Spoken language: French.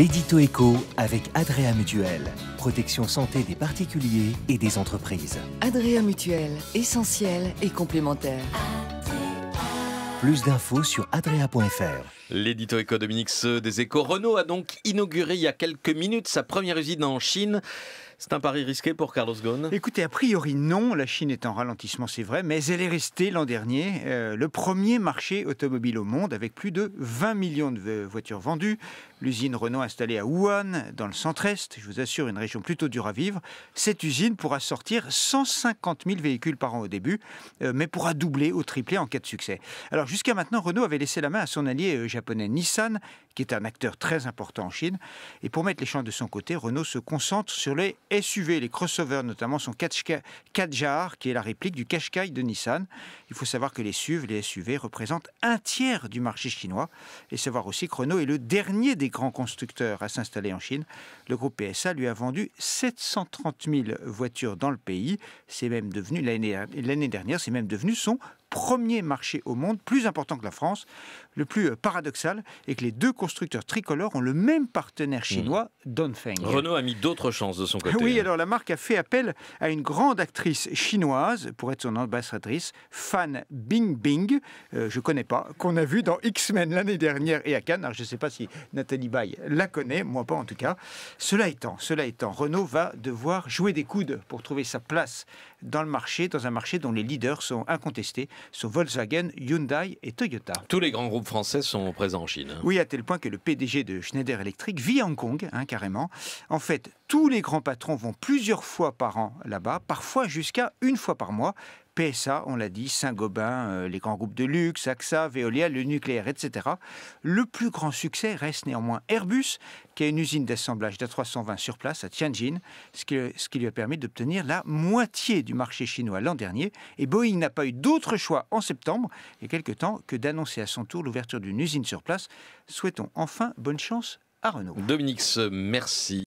L'édito éco avec Adréa Mutuel, protection santé des particuliers et des entreprises. Adréa Mutuel, essentiel et complémentaire. Plus d'infos sur adrea.fr. L'édito économique des échos Renault a donc inauguré il y a quelques minutes sa première usine en Chine. C'est un pari risqué pour Carlos Ghosn Écoutez, a priori non, la Chine est en ralentissement, c'est vrai, mais elle est restée l'an dernier euh, le premier marché automobile au monde avec plus de 20 millions de voitures vendues. L'usine Renault installée à Wuhan, dans le centre-est, je vous assure, une région plutôt dure à vivre, cette usine pourra sortir 150 000 véhicules par an au début, euh, mais pourra doubler ou tripler en cas de succès. Alors jusqu'à maintenant, Renault avait laissé la main à son allié euh, japonais Nissan, qui est un acteur très important en Chine. Et pour mettre les champs de son côté, Renault se concentre sur les SUV, les crossovers notamment, son kajar qui est la réplique du Qashqai de Nissan. Il faut savoir que les SUV, les SUV représentent un tiers du marché chinois. Et savoir aussi que Renault est le dernier des grands constructeurs à s'installer en Chine. Le groupe PSA lui a vendu 730 000 voitures dans le pays. C'est même devenu, l'année dernière, c'est même devenu son premier marché au monde, plus important que la France. Le plus euh, paradoxal est que les deux constructeurs tricolores ont le même partenaire hmm. chinois, Dongfeng. Renault a mis d'autres chances de son côté. Oui, hein. alors la marque a fait appel à une grande actrice chinoise pour être son ambassadrice, Fan Bingbing, bing euh, je connais pas, qu'on a vu dans X-Men l'année dernière et à Cannes. je ne sais pas si Nathalie Baye la connaît, moi pas en tout cas. Cela étant, cela étant, Renault va devoir jouer des coudes pour trouver sa place dans le marché, dans un marché dont les leaders sont incontestés sur Volkswagen, Hyundai et Toyota. Tous les grands groupes français sont présents en Chine. Hein. Oui, à tel point que le PDG de Schneider Electric vit à Hong Kong, hein, carrément. En fait, tous les grands patrons vont plusieurs fois par an là-bas, parfois jusqu'à une fois par mois, PSA, on l'a dit, Saint-Gobain, euh, les grands groupes de luxe, AXA, Veolia, le nucléaire, etc. Le plus grand succès reste néanmoins Airbus, qui a une usine d'assemblage d'A320 sur place à Tianjin, ce qui, lui a permis d'obtenir la moitié du marché chinois l'an dernier. Et Boeing n'a pas eu d'autre choix en septembre, et quelque temps, que d'annoncer à son tour l'ouverture d'une usine sur place. Souhaitons enfin bonne chance à Renault. Dominique, merci.